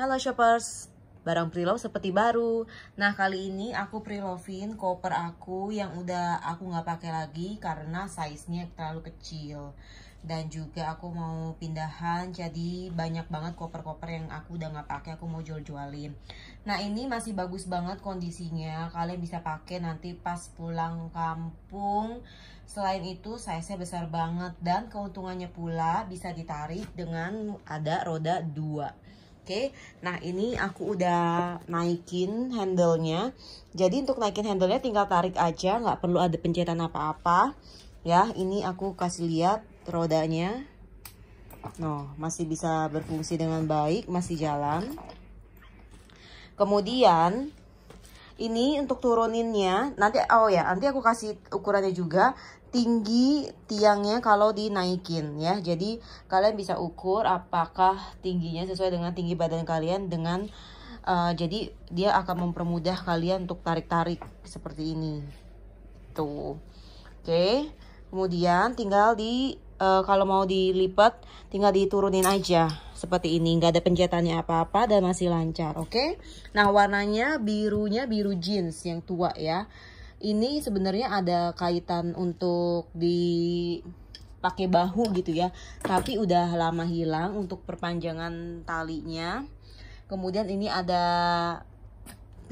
Halo shoppers, barang preloved seperti baru. Nah, kali ini aku prelovin koper aku yang udah aku nggak pakai lagi karena size-nya terlalu kecil. Dan juga aku mau pindahan, jadi banyak banget koper-koper yang aku udah nggak pakai, aku mau jual-jualin. Nah, ini masih bagus banget kondisinya. Kalian bisa pakai nanti pas pulang kampung. Selain itu, size-nya besar banget dan keuntungannya pula bisa ditarik dengan ada roda 2. Oke, nah ini aku udah naikin handlenya. Jadi untuk naikin handlenya tinggal tarik aja, nggak perlu ada pencetan apa-apa. Ya, ini aku kasih lihat rodanya. No, masih bisa berfungsi dengan baik, masih jalan. Kemudian ini untuk turuninnya nanti oh ya nanti aku kasih ukurannya juga tinggi tiangnya kalau dinaikin ya jadi kalian bisa ukur apakah tingginya sesuai dengan tinggi badan kalian dengan uh, jadi dia akan mempermudah kalian untuk tarik-tarik seperti ini tuh oke okay. kemudian tinggal di uh, kalau mau dilipat tinggal diturunin aja seperti ini nggak ada pencetannya apa-apa dan masih lancar oke okay? nah warnanya birunya biru jeans yang tua ya ini sebenarnya ada kaitan untuk di pakai bahu gitu ya tapi udah lama hilang untuk perpanjangan talinya kemudian ini ada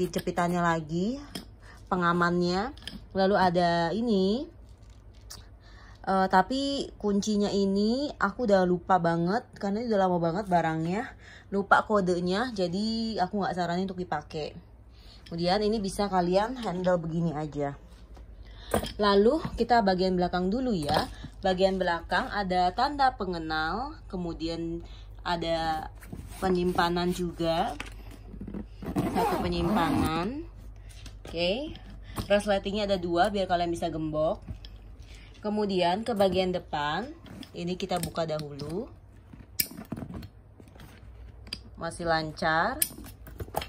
cepitannya lagi pengamannya lalu ada ini Uh, tapi kuncinya ini aku udah lupa banget karena udah lama banget barangnya lupa kodenya jadi aku nggak saranin untuk dipakai kemudian ini bisa kalian handle begini aja lalu kita bagian belakang dulu ya bagian belakang ada tanda pengenal kemudian ada penyimpanan juga satu penyimpanan oke okay. resletingnya ada dua biar kalian bisa gembok Kemudian ke bagian depan, ini kita buka dahulu. Masih lancar.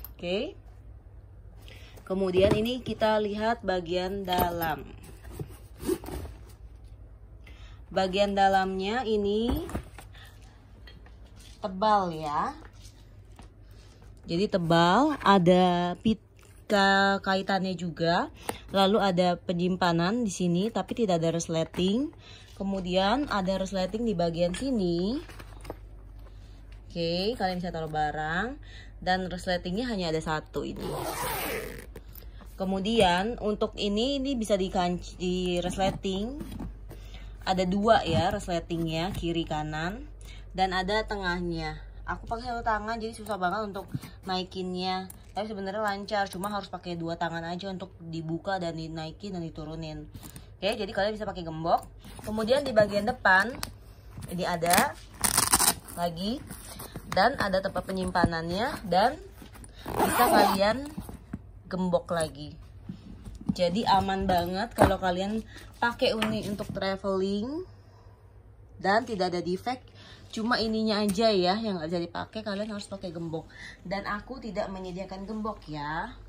Oke. Kemudian ini kita lihat bagian dalam. Bagian dalamnya ini tebal ya. Jadi tebal, ada pit ada kaitannya juga. Lalu ada penyimpanan di sini tapi tidak ada resleting. Kemudian ada resleting di bagian sini. Oke, kalian bisa taruh barang dan resletingnya hanya ada satu ini. Kemudian untuk ini ini bisa di, di resleting. Ada dua ya resletingnya kiri kanan dan ada tengahnya aku pakai tangan jadi susah banget untuk naikinnya tapi sebenarnya lancar cuma harus pakai dua tangan aja untuk dibuka dan dinaikin dan diturunin oke jadi kalian bisa pakai gembok kemudian di bagian depan ini ada lagi dan ada tempat penyimpanannya dan bisa kalian gembok lagi jadi aman banget kalau kalian pakai uni untuk traveling dan tidak ada defect cuma ininya aja ya yang nggak jadi pakai kalian harus pakai gembok dan aku tidak menyediakan gembok ya